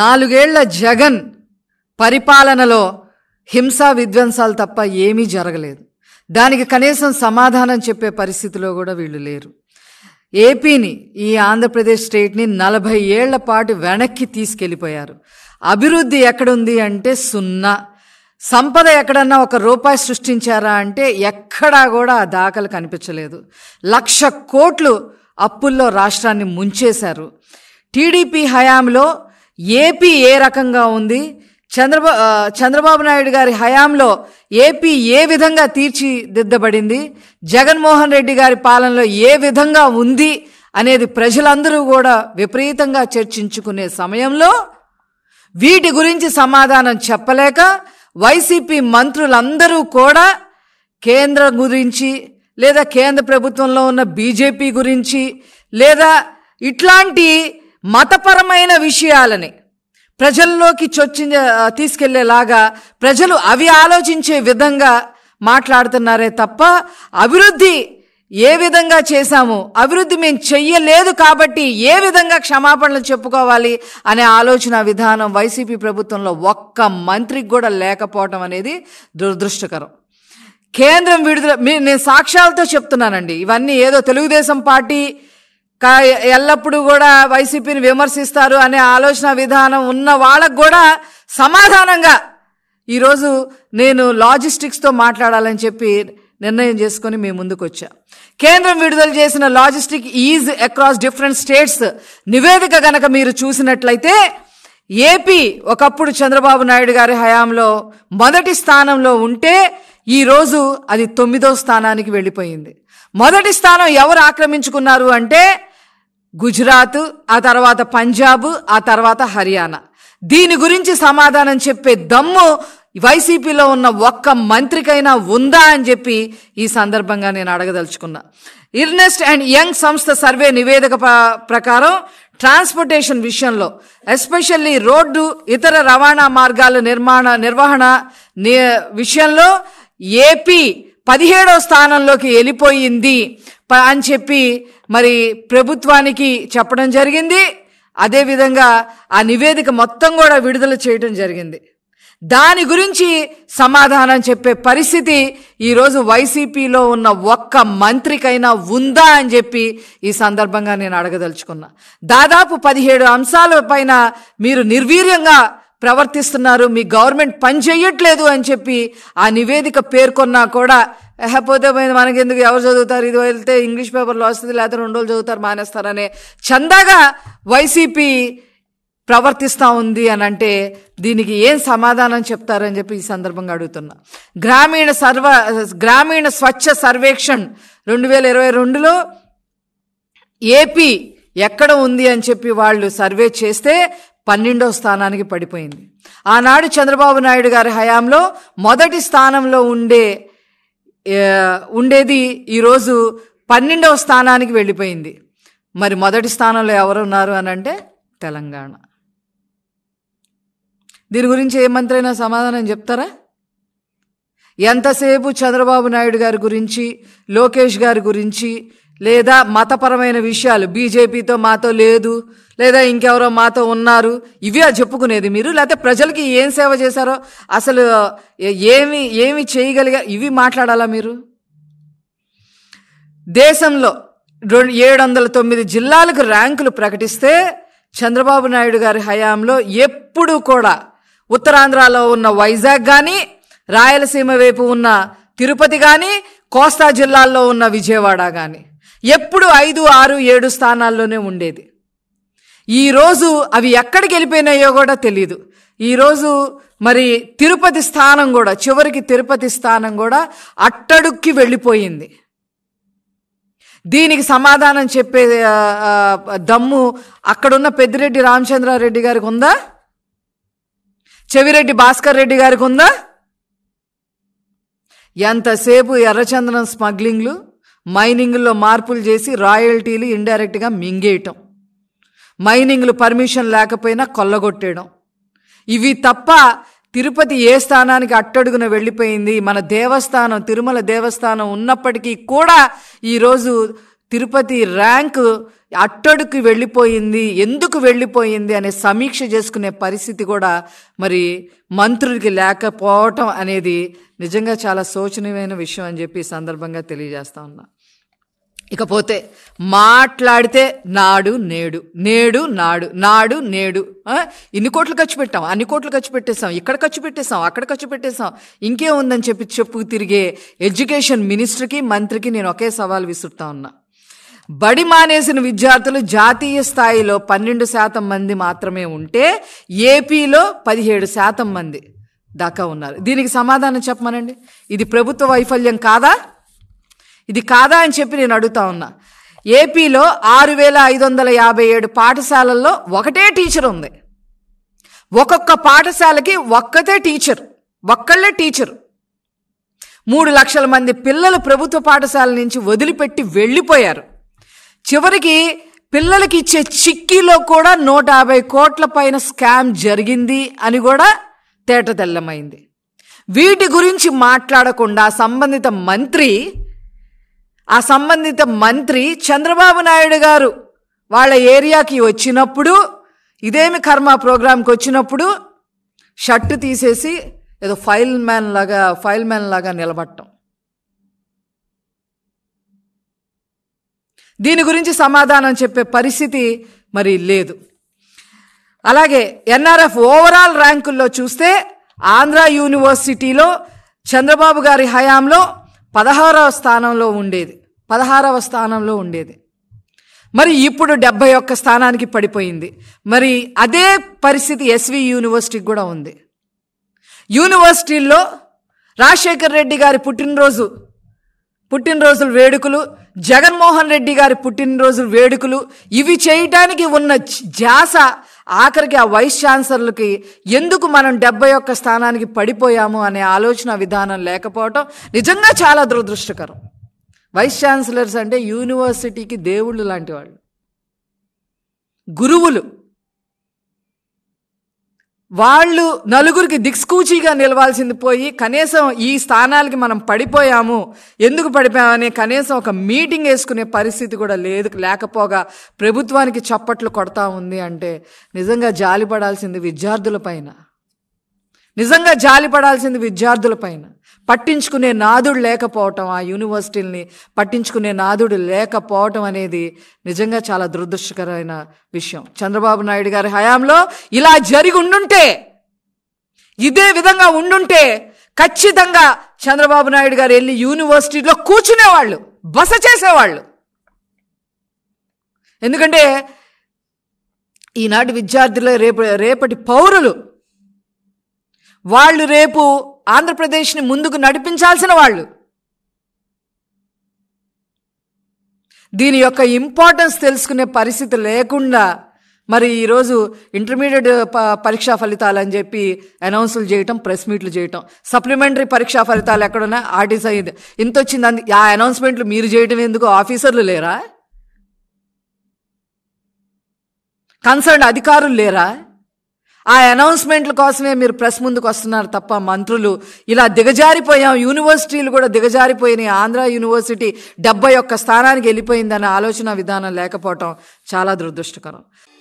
నాలుగేళ్ల జగన్ పరిపాలనలో హింసా విధ్వంసాలు తప్ప ఏమీ జరగలేదు దానికి కనీసం సమాధానం చెప్పే పరిస్థితిలో కూడా వీళ్ళు లేరు ఏపీని ఈ ఆంధ్రప్రదేశ్ స్టేట్ని నలభై ఏళ్ల పాటు వెనక్కి తీసుకెళ్ళిపోయారు అభివృద్ధి ఎక్కడుంది అంటే సున్నా సంపద ఎక్కడన్నా ఒక రూపాయి సృష్టించారా అంటే ఎక్కడా కూడా ఆ దాఖలు కనిపించలేదు లక్ష కోట్లు అప్పుల్లో రాష్ట్రాన్ని ముంచేశారు టీడీపీ హయాంలో ఏపీ ఏ రకంగా ఉంది చంద్రబాబు చంద్రబాబు నాయుడు గారి హయాంలో ఏపీ ఏ విధంగా తీర్చిదిద్దబడింది జగన్మోహన్ రెడ్డి గారి పాలనలో ఏ విధంగా ఉంది అనేది ప్రజలందరూ కూడా విపరీతంగా చర్చించుకునే సమయంలో వీటి గురించి సమాధానం చెప్పలేక వైసీపీ మంత్రులందరూ కూడా కేంద్రం గురించి లేదా కేంద్ర ప్రభుత్వంలో ఉన్న బీజేపీ గురించి లేదా ఇట్లాంటి మతపరమైన విషయాలని ప్రజల్లోకి చొచ్చి తీసుకెళ్లేలాగా ప్రజలు అవి ఆలోచించే విధంగా మాట్లాడుతున్నారే తప్ప అభివృద్ధి ఏ విధంగా చేశాము అభివృద్ధి మేము చెయ్యలేదు కాబట్టి ఏ విధంగా క్షమాపణలు చెప్పుకోవాలి అనే ఆలోచన విధానం వైసీపీ ప్రభుత్వంలో ఒక్క మంత్రికి కూడా లేకపోవటం అనేది దురదృష్టకరం కేంద్రం విడుదల నేను సాక్ష్యాలతో చెప్తున్నానండి ఇవన్నీ ఏదో తెలుగుదేశం పార్టీ కా ఎల్లప్పుడూ కూడా వైసీపీని విమర్శిస్తారు అనే ఆలోచన విధానం ఉన్న వాళ్ళకు కూడా సమాధానంగా ఈరోజు నేను లాజిస్టిక్స్తో మాట్లాడాలని చెప్పి నిర్ణయం చేసుకొని మేము ముందుకు వచ్చా కేంద్రం విడుదల చేసిన logistic ease across different states నివేదిక గనక మీరు చూసినట్లయితే ఏపీ ఒకప్పుడు చంద్రబాబు నాయుడు గారి హయాంలో మొదటి స్థానంలో ఉంటే ఈరోజు అది తొమ్మిదో స్థానానికి వెళ్ళిపోయింది మొదటి స్థానం ఎవరు ఆక్రమించుకున్నారు అంటే గుజరాత్ ఆ తర్వాత పంజాబ్ ఆ తర్వాత హర్యానా దీని గురించి సమాధానం చెప్పే దమ్ము వైసీపీలో ఉన్న ఒక్క మంత్రికైనా ఉందా అని చెప్పి ఈ సందర్భంగా నేను అడగదలుచుకున్నా ఇర్నెస్ట్ అండ్ యంగ్ సంస్థ సర్వే నివేదిక ప్రకారం ట్రాన్స్పోర్టేషన్ విషయంలో ఎస్పెషల్లీ రోడ్డు ఇతర రవాణా మార్గాల నిర్మాణ నిర్వహణ విషయంలో ఏపీ పదిహేడో స్థానంలోకి వెళ్ళిపోయింది అని చెప్పి మరి ప్రభుత్వానికి చెప్పడం జరిగింది అదేవిధంగా ఆ నివేదిక మొత్తం కూడా విడుదల చేయడం జరిగింది దాని గురించి సమాధానం చెప్పే పరిస్థితి ఈరోజు వైసీపీలో ఉన్న ఒక్క మంత్రికైనా ఉందా అని చెప్పి ఈ సందర్భంగా నేను అడగదలుచుకున్నా దాదాపు పదిహేడు అంశాల పైన మీరు నిర్వీర్యంగా ప్రవర్తిస్తున్నారు మీ గవర్నమెంట్ పనిచేయట్లేదు అని చెప్పి ఆ నివేదిక పేర్కొన్నా కూడా లేకపోతే మనకి ఎందుకు ఎవరు చదువుతారు ఇది వెళ్తే ఇంగ్లీష్ పేపర్లో వస్తుంది లేకపోతే రెండు రోజులు చదువుతారు మానేస్తారనే చందాగా వైసీపీ ప్రవర్తిస్తూ ఉంది అని అంటే దీనికి ఏం సమాధానం చెప్తారని చెప్పి ఈ సందర్భంగా అడుగుతున్నా గ్రామీణ సర్వ గ్రామీణ స్వచ్ఛ సర్వేక్షణ్ రెండు వేల ఇరవై రెండులో ఏపీ ఎక్కడ ఉంది అని చెప్పి వాళ్ళు సర్వే చేస్తే పన్నెండో స్థానానికి పడిపోయింది ఆనాడు చంద్రబాబు నాయుడు గారి హయాంలో మొదటి స్థానంలో ఉండే ఉండేది ఈరోజు పన్నెండవ స్థానానికి వెళ్ళిపోయింది మరి మొదటి స్థానంలో ఎవరున్నారు అని అంటే తెలంగాణ దీని గురించి ఏ సమాధానం చెప్తారా ఎంతసేపు చంద్రబాబు నాయుడు గారి గురించి లోకేష్ గారి గురించి లేదా మతపరమైన విషయాలు బీజేపీతో మాతో లేదు లేదా ఇంకెవరో మాతో ఉన్నారు ఇవే చెప్పుకునేది మీరు లేకపోతే ప్రజలకి ఏం సేవ చేశారో అసలు ఏమి ఏమి చేయగలిగా ఇవి మాట్లాడాలా మీరు దేశంలో రెండు ఏడు వందల తొమ్మిది జిల్లాలకు ర్యాంకులు ప్రకటిస్తే చంద్రబాబు నాయుడు గారి హయాంలో ఎప్పుడూ కూడా ఉత్తరాంధ్రలో ఉన్న వైజాగ్ కానీ రాయలసీమ వైపు ఉన్న తిరుపతి కానీ కోస్తా జిల్లాల్లో ఉన్న విజయవాడ కానీ ఎప్పుడు ఐదు ఆరు ఏడు స్థానాల్లోనే ఉండేది ఈరోజు అవి ఎక్కడికి వెళ్ళిపోయినాయో కూడా తెలియదు ఈరోజు మరి తిరుపతి స్థానం కూడా చివరికి తిరుపతి స్థానం కూడా అట్టడుక్కి వెళ్ళిపోయింది దీనికి సమాధానం చెప్పే దమ్ము అక్కడున్న పెద్దిరెడ్డి రామచంద్రారెడ్డి గారికి ఉందా చెవిరెడ్డి భాస్కర్ రెడ్డి గారికి ఉందా ఎంతసేపు ఎర్రచందనం స్మగ్లింగ్లు మైనింగ్లో మార్పులు చేసి రాయల్టీలు ఇండైరెక్ట్గా మింగేయటం మైనింగ్లు పర్మిషన్ లేకపోయినా కొల్లగొట్టేయడం ఇవి తప్ప తిరుపతి ఏ స్థానానికి అట్టడుగున వెళ్ళిపోయింది మన దేవస్థానం తిరుమల దేవస్థానం ఉన్నప్పటికీ కూడా ఈరోజు తిరుపతి ర్యాంకు అట్టడుకు వెళ్ళిపోయింది ఎందుకు వెళ్ళిపోయింది అనే సమీక్ష చేసుకునే పరిస్థితి కూడా మరి మంత్రులకి లేకపోవటం అనేది నిజంగా చాలా శోచనీయమైన విషయం అని చెప్పి సందర్భంగా తెలియజేస్తా ఉన్నా ఇకపోతే మాట్లాడితే నాడు నేడు నేడు నాడు నాడు నేడు ఇన్ని కోట్లు ఖర్చు పెట్టాం అన్ని కోట్లు ఖర్చు పెట్టేశాం ఇక్కడ ఖర్చు పెట్టేశాం అక్కడ ఖర్చు పెట్టేశాం ఇంకేముందని చెప్పి చెప్పు తిరిగే ఎడ్యుకేషన్ మినిస్టర్కి మంత్రికి నేను ఒకే సవాల్ విసురుతా ఉన్నా బడి మానేసిన విద్యార్థులు జాతీయ స్థాయిలో పన్నెండు శాతం మంది మాత్రమే ఉంటే ఏపీలో పదిహేడు శాతం మంది దాకా ఉన్నారు దీనికి సమాధానం చెప్పమనండి ఇది ప్రభుత్వ వైఫల్యం కాదా ఇది కాదా అని చెప్పి నేను అడుగుతా ఉన్నా ఏపీలో ఆరు వేల ఐదు వందల యాభై ఏడు పాఠశాలల్లో ఒకటే టీచర్ ఉంది ఒక్కొక్క పాఠశాలకి ఒక్కతే టీచర్ ఒక్కళ్ళే టీచర్ మూడు లక్షల మంది పిల్లలు ప్రభుత్వ పాఠశాల నుంచి వదిలిపెట్టి వెళ్ళిపోయారు చివరికి పిల్లలకి ఇచ్చే చిక్కీలో కూడా నూట యాభై కోట్ల పైన స్కామ్ జరిగింది అని కూడా తేటతెల్లమైంది వీటి గురించి మాట్లాడకుండా సంబంధిత మంత్రి ఆ సంబంధిత మంత్రి చంద్రబాబు నాయుడు గారు వాళ్ళ ఏరియాకి వచ్చినప్పుడు ఇదేమి కర్మ ప్రోగ్రాంకి వచ్చినప్పుడు షర్ట్ తీసేసి ఏదో ఫైల్ మ్యాన్ లాగా ఫైల్ మ్యాన్ లాగా నిలబట్టం దీని గురించి సమాధానం చెప్పే పరిస్థితి మరి లేదు అలాగే ఎన్ఆర్ఎఫ్ ఓవరాల్ ర్యాంకుల్లో చూస్తే ఆంధ్ర యూనివర్సిటీలో చంద్రబాబు గారి హయాంలో పదహారవ స్థానంలో ఉండేది పదహారవ స్థానంలో ఉండేది మరి ఇప్పుడు డెబ్బై ఒక్క స్థానానికి పడిపోయింది మరి అదే పరిస్థితి ఎస్వి యూనివర్సిటీకి కూడా ఉంది యూనివర్సిటీల్లో రాజశేఖర్ రెడ్డి గారి పుట్టినరోజు పుట్టినరోజుల వేడుకలు జగన్మోహన్ రెడ్డి గారి పుట్టినరోజు వేడుకలు ఇవి చేయటానికి ఉన్న జాస ఆఖరికి ఆ వైస్ ఛాన్సలర్కి ఎందుకు మనం డెబ్బై ఒక్క స్థానానికి పడిపోయాము అనే ఆలోచన విధానం లేకపోవటం నిజంగా చాలా దురదృష్టకరం వైస్ ఛాన్సలర్స్ అంటే యూనివర్సిటీకి దేవుళ్ళు లాంటి వాళ్ళు గురువులు వాళ్ళు నలుగురికి దిక్సూచిగా నిలవాల్సింది పోయి కనీసం ఈ స్థానాలకి మనం పడిపోయాము ఎందుకు పడిపోయామని కనీసం ఒక మీటింగ్ వేసుకునే పరిస్థితి కూడా లేదు లేకపోగా ప్రభుత్వానికి చప్పట్లు కొడతా ఉంది అంటే నిజంగా జాలిపడాల్సింది విద్యార్థుల పైన నిజంగా జాలిపడాల్సింది విద్యార్థులపైన పట్టించుకునే నాదుడు లేకపోవటం ఆ యూనివర్సిటీల్ని పట్టించుకునే నాదుడు లేకపోవటం అనేది నిజంగా చాలా దురదృష్టకరమైన విషయం చంద్రబాబు నాయుడు గారి హయాంలో ఇలా జరిగి ఉండుంటే ఇదే విధంగా ఉండుంటే ఖచ్చితంగా చంద్రబాబు నాయుడు గారు వెళ్ళి యూనివర్సిటీలో కూర్చునేవాళ్ళు బస చేసేవాళ్ళు ఎందుకంటే ఈనాటి విద్యార్థులే రేపు రేపటి పౌరులు వాళ్ళు రేపు ఆంధ్రప్రదేశ్ని ముందుకు నడిపించాల్సిన వాళ్ళు దీని యొక్క ఇంపార్టెన్స్ తెలుసుకునే పరిస్థితి లేకుండా మరి ఈరోజు ఇంటర్మీడియట్ ప పరీక్షా ఫలితాలు అని చెప్పి అనౌన్స్లు చేయటం ప్రెస్ మీట్లు చేయటం సప్లిమెంటరీ పరీక్షా ఫలితాలు ఎక్కడున్నా ఆర్టీస్ అయింది ఇంత వచ్చింది అంది ఆ అనౌన్స్మెంట్లు మీరు చేయడం ఎందుకు ఆఫీసర్లు లేరా కన్సర్న్ అధికారులు లేరా ఆ అనౌన్స్మెంట్ల కోసమే మీరు ప్రెస్ ముందుకు వస్తున్నారు తప్ప మంత్రులు ఇలా దిగజారిపోయాం యూనివర్సిటీలు కూడా దిగజారిపోయినాయి ఆంధ్ర యూనివర్సిటీ డెబ్బై ఒక్క స్థానానికి వెళ్ళిపోయిందనే ఆలోచన విధానం లేకపోవటం చాలా దురదృష్టకరం